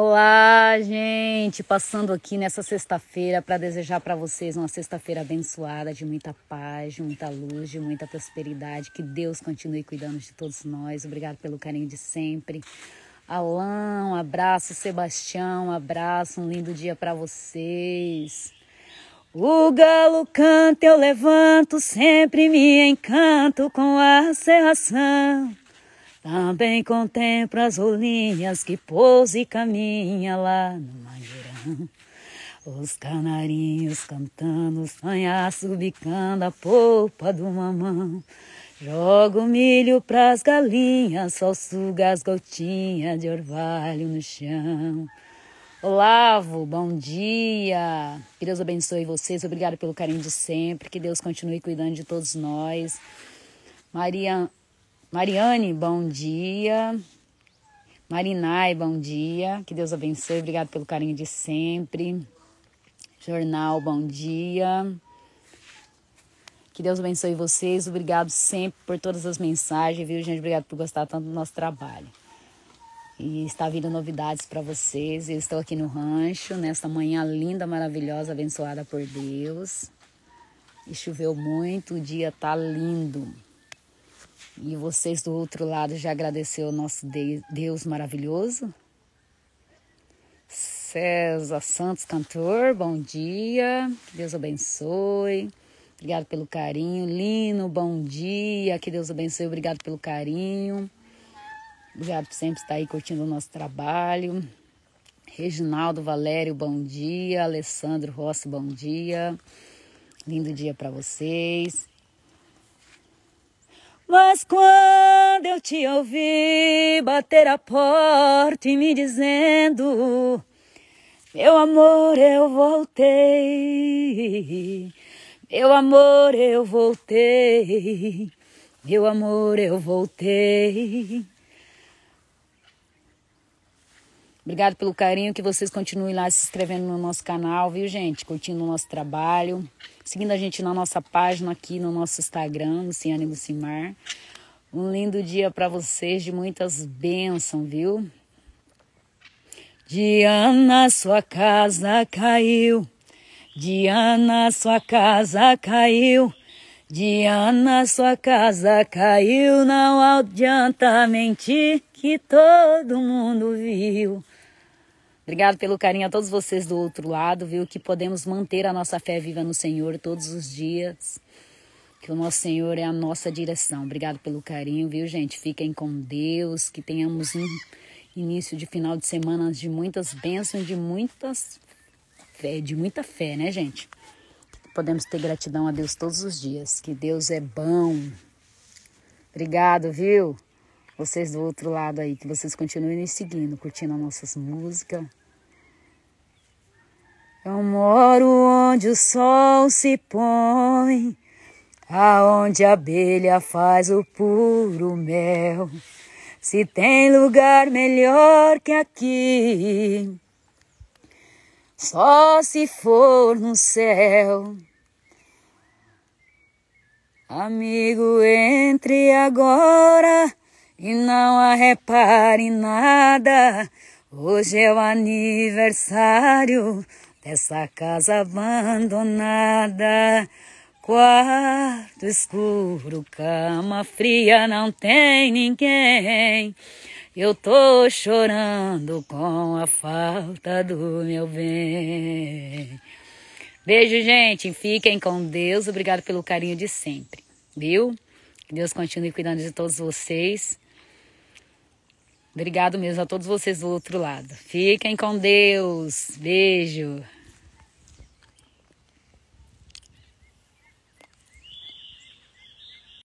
Olá, gente! Passando aqui nessa sexta-feira para desejar para vocês uma sexta-feira abençoada, de muita paz, de muita luz, de muita prosperidade. Que Deus continue cuidando de todos nós. Obrigado pelo carinho de sempre. Alain, um abraço, Sebastião, um abraço, um lindo dia para vocês. O galo canta, eu levanto, sempre me encanto com a serração. Também contemplo as rolinhas que pousa e caminha lá no mangueirão. Os canarinhos cantando, os bicando a polpa do mamão. Jogo milho pras galinhas, só suga as gotinhas de orvalho no chão. Olavo, bom dia. Que Deus abençoe vocês. obrigado pelo carinho de sempre. Que Deus continue cuidando de todos nós. Maria Mariane, bom dia. Marinai, bom dia. Que Deus abençoe. Obrigado pelo carinho de sempre. Jornal, bom dia. Que Deus abençoe vocês. Obrigado sempre por todas as mensagens, viu, gente? Obrigado por gostar tanto do nosso trabalho. E está vindo novidades para vocês. Eu estou aqui no rancho nesta manhã linda, maravilhosa, abençoada por Deus. E choveu muito, o dia tá lindo. E vocês do outro lado já agradeceu o nosso Deus maravilhoso? César Santos, cantor, bom dia. Deus abençoe. Obrigado pelo carinho. Lino, bom dia. Que Deus abençoe. Obrigado pelo carinho. Obrigado por sempre estar aí curtindo o nosso trabalho. Reginaldo Valério, bom dia. Alessandro Rossi, bom dia. Lindo dia para vocês. Mas quando eu te ouvi bater a porta e me dizendo: Meu amor, eu voltei. Meu amor, eu voltei. Meu amor, eu voltei. Obrigado pelo carinho, que vocês continuem lá se inscrevendo no nosso canal, viu, gente? Curtindo o nosso trabalho, seguindo a gente na nossa página aqui no nosso Instagram, Luciane Lucimar. Um lindo dia para vocês, de muitas bênçãos, viu? Diana, sua casa caiu. Diana, sua casa caiu. Diana, sua casa caiu. Não adianta mentir que todo mundo viu. Obrigado pelo carinho a todos vocês do outro lado, viu? Que podemos manter a nossa fé viva no Senhor todos os dias. Que o nosso Senhor é a nossa direção. Obrigado pelo carinho, viu, gente? Fiquem com Deus, que tenhamos um início de final de semana de muitas bênçãos, de muitas fé, de muita fé, né, gente? Podemos ter gratidão a Deus todos os dias, que Deus é bom. Obrigado, viu? Vocês do outro lado aí, que vocês continuem nos seguindo, curtindo as nossas músicas, eu moro onde o sol se põe, aonde a abelha faz o puro mel. Se tem lugar melhor que aqui, só se for no céu. Amigo, entre agora e não a repare nada. Hoje é o aniversário essa casa abandonada. Quarto escuro, cama fria, não tem ninguém. Eu tô chorando com a falta do meu bem. Beijo, gente. Fiquem com Deus. Obrigado pelo carinho de sempre, viu? Que Deus continue cuidando de todos vocês. Obrigado mesmo a todos vocês do outro lado. Fiquem com Deus. Beijo.